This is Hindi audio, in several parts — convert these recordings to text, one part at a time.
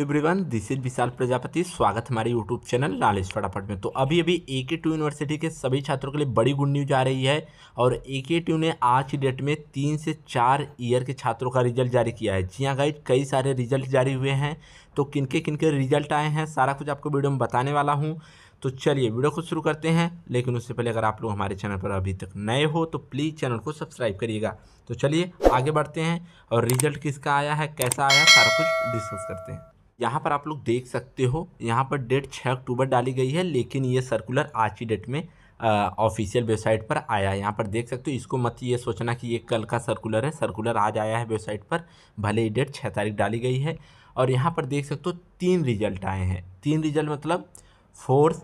everyone this is Vishal Prajapati स्वागत हमारे यूट्यूब चैनल नॉलेज फटाफट में तो अभी अभी ए के टू यूनिवर्सिटी के सभी छात्रों के लिए बड़ी गुड न्यूज आ रही है और ए के टू ने आज की डेट में तीन से चार ईयर के छात्रों का रिजल्ट जारी किया है जी हाँ गाइज कई सारे रिजल्ट जारी हुए हैं तो किनके किनके रिजल्ट आए हैं सारा कुछ आपको वीडियो में बताने वाला हूँ तो चलिए वीडियो को शुरू करते हैं लेकिन उससे पहले अगर आप लोग हमारे चैनल पर अभी तक नए हो तो प्लीज़ चैनल को सब्सक्राइब करिएगा तो चलिए आगे बढ़ते हैं और रिजल्ट किसका आया है कैसा आया सारा कुछ डिस्कस करते हैं यहाँ पर आप लोग देख सकते हो यहाँ पर डेट छः अक्टूबर डाली गई है लेकिन ये सर्कुलर आज की डेट में ऑफिशियल वेबसाइट पर आया है यहाँ पर देख सकते हो इसको मत ये सोचना कि ये कल का सर्कुलर है सर्कुलर आज आया है वेबसाइट पर भले ही डेट छः तारीख डाली गई है और यहाँ पर देख सकते हो तीन रिजल्ट आए हैं तीन रिजल्ट मतलब fourth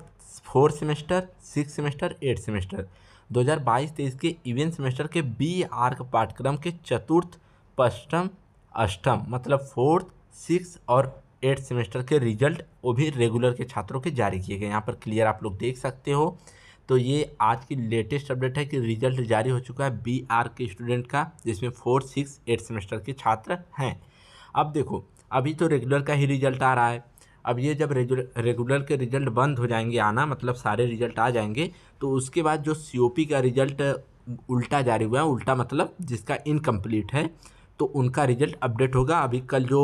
fourth semester six semester eight semester दो हज़ार के इवेंट सेमेस्टर के बी आर पाठ्यक्रम के चतुर्थ पष्टम अष्टम मतलब फोर्थ सिक्स और एट्थ सेमेस्टर के रिजल्ट वो भी रेगुलर के छात्रों के जारी किए गए यहाँ पर क्लियर आप लोग देख सकते हो तो ये आज की लेटेस्ट अपडेट है कि रिजल्ट जारी हो चुका है बी आर के स्टूडेंट का जिसमें फोर्थ सिक्स एट सेमेस्टर के छात्र हैं अब देखो अभी तो रेगुलर का ही रिजल्ट आ रहा है अब ये जब रेगुलर के रिजल्ट बंद हो जाएंगे आना मतलब सारे रिजल्ट आ जाएंगे तो उसके बाद जो सी का रिजल्ट उल्टा जारी हुआ है उल्टा मतलब जिसका इनकम्प्लीट है तो उनका रिजल्ट अपडेट होगा अभी कल जो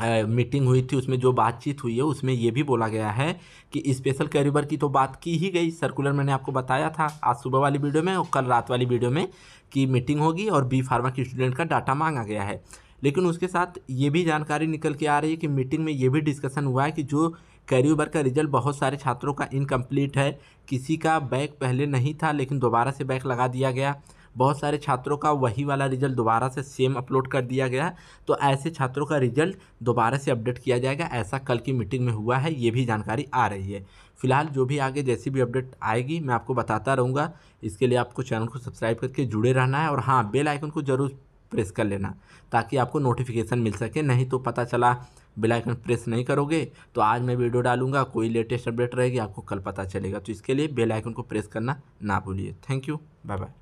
मीटिंग हुई थी उसमें जो बातचीत हुई है उसमें ये भी बोला गया है कि स्पेशल कैरिबर की तो बात की ही गई सर्कुलर मैंने आपको बताया था आज सुबह वाली वीडियो में और कल रात वाली वीडियो में कि मीटिंग होगी और बी फार्मा के स्टूडेंट का डाटा मांगा गया है लेकिन उसके साथ ये भी जानकारी निकल के आ रही है कि मीटिंग में ये भी डिस्कशन हुआ है कि जो कैरियर का रिजल्ट बहुत सारे छात्रों का इनकम्प्लीट है किसी का बैक पहले नहीं था लेकिन दोबारा से बैक लगा दिया गया बहुत सारे छात्रों का वही वाला रिजल्ट दोबारा से सेम अपलोड कर दिया गया तो ऐसे छात्रों का रिजल्ट दोबारा से अपडेट किया जाएगा ऐसा कल की मीटिंग में हुआ है ये भी जानकारी आ रही है फिलहाल जो भी आगे जैसी भी अपडेट आएगी मैं आपको बताता रहूँगा इसके लिए आपको चैनल को सब्सक्राइब करके जुड़े रहना है और हाँ बेल आइकन को ज़रूर प्रेस कर लेना ताकि आपको नोटिफिकेशन मिल सके नहीं तो पता चला बेल आइकन प्रेस नहीं करोगे तो आज मैं वीडियो डालूंगा कोई लेटेस्ट अपडेट रहेगी आपको कल पता चलेगा तो इसके लिए बेल आइकन को प्रेस करना ना भूलिए थैंक यू बाय बाय